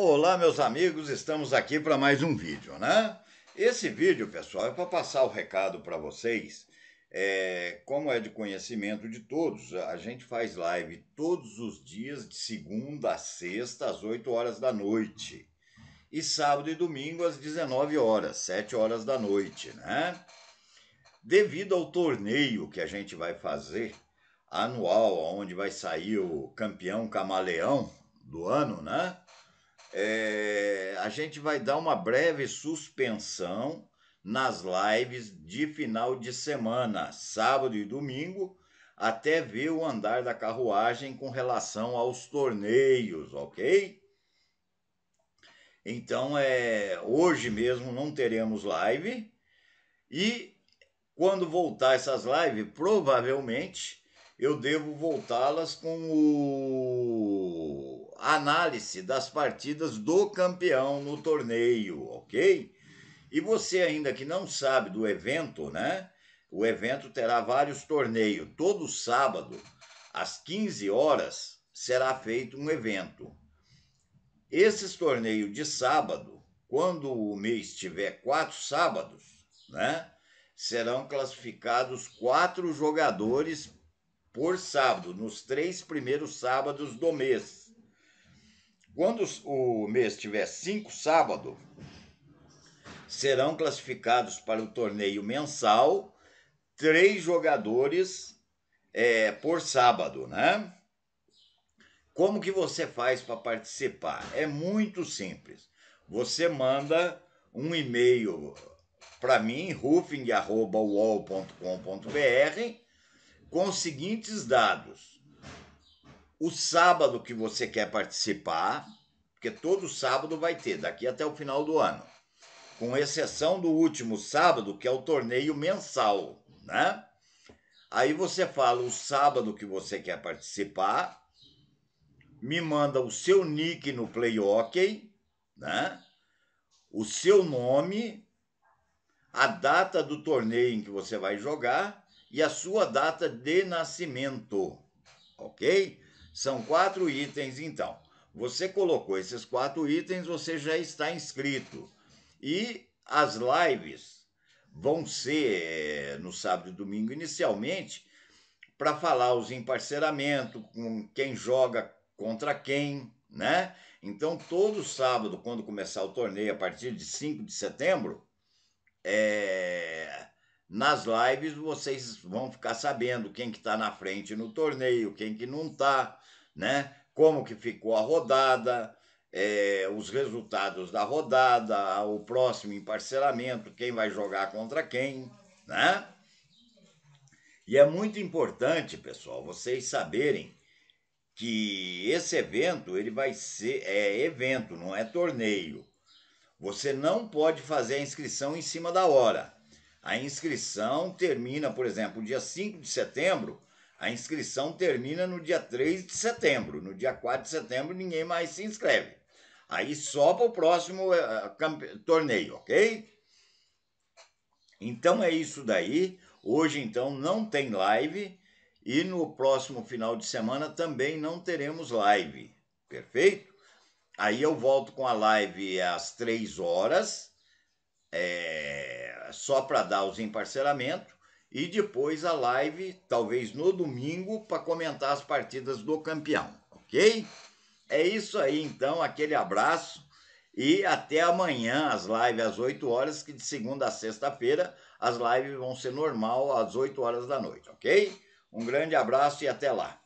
Olá meus amigos, estamos aqui para mais um vídeo, né? Esse vídeo, pessoal, é para passar o recado para vocês. É, como é de conhecimento de todos, a gente faz live todos os dias de segunda a sexta às 8 horas da noite. E sábado e domingo às 19 horas, 7 horas da noite, né? Devido ao torneio que a gente vai fazer anual, onde vai sair o campeão camaleão do ano, né? é, a gente vai dar uma breve suspensão nas lives de final de semana, sábado e domingo, até ver o andar da carruagem com relação aos torneios, ok? Então, é, hoje mesmo não teremos live e quando voltar essas lives, provavelmente eu devo voltá-las com o análise das partidas do campeão no torneio, ok? E você ainda que não sabe do evento, né? O evento terá vários torneios. Todo sábado, às 15 horas, será feito um evento. Esses torneios de sábado, quando o mês tiver quatro sábados, né? Serão classificados quatro jogadores por sábado, nos três primeiros sábados do mês. Quando o mês tiver cinco sábados, serão classificados para o torneio mensal três jogadores é, por sábado, né? Como que você faz para participar? É muito simples. Você manda um e-mail para mim, rufing.com.br com os seguintes dados: o sábado que você quer participar, porque todo sábado vai ter, daqui até o final do ano, com exceção do último sábado, que é o torneio mensal, né? Aí você fala o sábado que você quer participar, me manda o seu nick no Play Hockey, né? O seu nome, a data do torneio em que você vai jogar e a sua data de nascimento. Ok? São quatro itens, então. Você colocou esses quatro itens, você já está inscrito. E as lives vão ser eh, no sábado e domingo, inicialmente, para falar os emparceramento, com quem joga contra quem, né? Então, todo sábado, quando começar o torneio, a partir de 5 de setembro, é, nas lives vocês vão ficar sabendo quem que está na frente no torneio, quem que não está, né? Como que ficou a rodada, é, os resultados da rodada, o próximo emparcelamento, quem vai jogar contra quem, né? E é muito importante, pessoal, vocês saberem que esse evento ele vai ser é evento, não é torneio. Você não pode fazer a inscrição em cima da hora. A inscrição termina, por exemplo, dia 5 de setembro, a inscrição termina no dia 3 de setembro. No dia 4 de setembro ninguém mais se inscreve. Aí só para o próximo uh, torneio, ok? Então é isso daí. Hoje então não tem live e no próximo final de semana também não teremos live. Perfeito? Aí eu volto com a live às 3 horas. É só para dar os emparcelamentos e depois a live, talvez no domingo, para comentar as partidas do campeão, ok? É isso aí então, aquele abraço e até amanhã as lives às 8 horas, que de segunda a sexta-feira as lives vão ser normal às 8 horas da noite, ok? Um grande abraço e até lá.